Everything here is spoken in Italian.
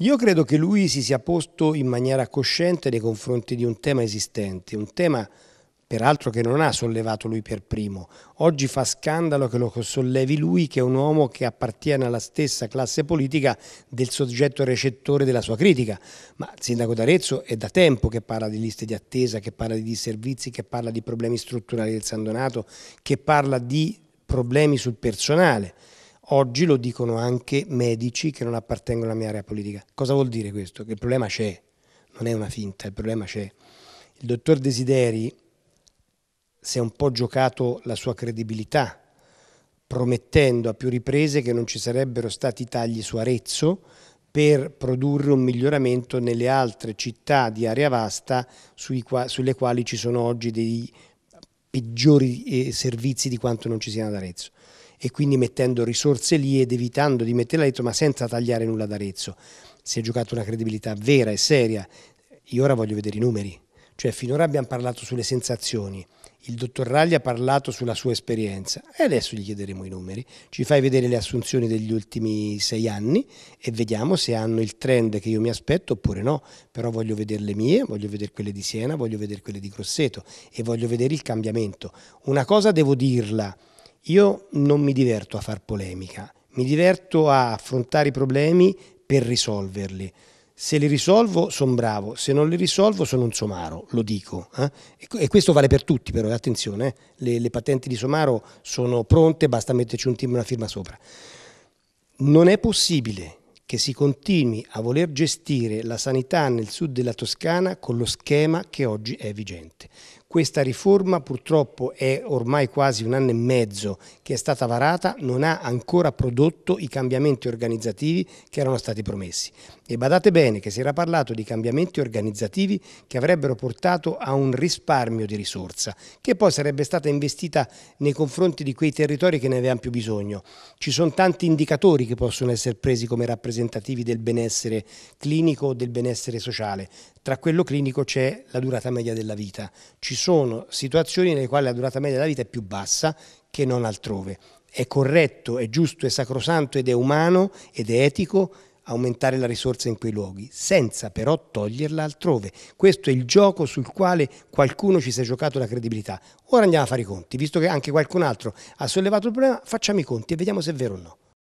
Io credo che lui si sia posto in maniera cosciente nei confronti di un tema esistente, un tema peraltro che non ha sollevato lui per primo. Oggi fa scandalo che lo sollevi lui, che è un uomo che appartiene alla stessa classe politica del soggetto recettore della sua critica. Ma il sindaco d'Arezzo è da tempo che parla di liste di attesa, che parla di disservizi, che parla di problemi strutturali del San Donato, che parla di problemi sul personale. Oggi lo dicono anche medici che non appartengono alla mia area politica. Cosa vuol dire questo? Che il problema c'è, non è una finta, il problema c'è. Il dottor Desideri si è un po' giocato la sua credibilità, promettendo a più riprese che non ci sarebbero stati tagli su Arezzo per produrre un miglioramento nelle altre città di area vasta qua, sulle quali ci sono oggi dei peggiori eh, servizi di quanto non ci siano ad Arezzo e quindi mettendo risorse lì ed evitando di metterla dentro ma senza tagliare nulla ad Arezzo. Si è giocata una credibilità vera e seria. Io ora voglio vedere i numeri. Cioè finora abbiamo parlato sulle sensazioni, il dottor Ragli ha parlato sulla sua esperienza e adesso gli chiederemo i numeri. Ci fai vedere le assunzioni degli ultimi sei anni e vediamo se hanno il trend che io mi aspetto oppure no. Però voglio vedere le mie, voglio vedere quelle di Siena, voglio vedere quelle di Grosseto e voglio vedere il cambiamento. Una cosa devo dirla io non mi diverto a far polemica, mi diverto a affrontare i problemi per risolverli. Se li risolvo sono bravo, se non li risolvo sono un somaro, lo dico. Eh? E questo vale per tutti però, eh, attenzione, eh? le, le, patenti di somaro sono pronte, basta metterci un team e una firma sopra. Non è possibile che si continui a voler gestire la sanità nel sud della Toscana con lo schema che oggi è vigente. Questa riforma purtroppo è ormai quasi un anno e mezzo che è stata varata, non ha ancora prodotto i cambiamenti organizzativi che erano stati promessi. E badate bene che si era parlato di cambiamenti organizzativi che avrebbero portato a un risparmio di risorsa, che poi sarebbe stata investita nei confronti di quei territori che ne avevano più bisogno. Ci sono tanti indicatori che possono essere presi come rappresentativi del benessere clinico o del benessere sociale. Tra quello clinico c'è la durata media della vita. Ci sono situazioni nelle quali la durata media della vita è più bassa che non altrove. È corretto, è giusto, è sacrosanto ed è umano ed è etico aumentare la risorsa in quei luoghi, senza però toglierla altrove. Questo è il gioco sul quale qualcuno ci si è giocato la credibilità. Ora andiamo a fare i conti, visto che anche qualcun altro ha sollevato il problema, facciamo i conti e vediamo se è vero o no.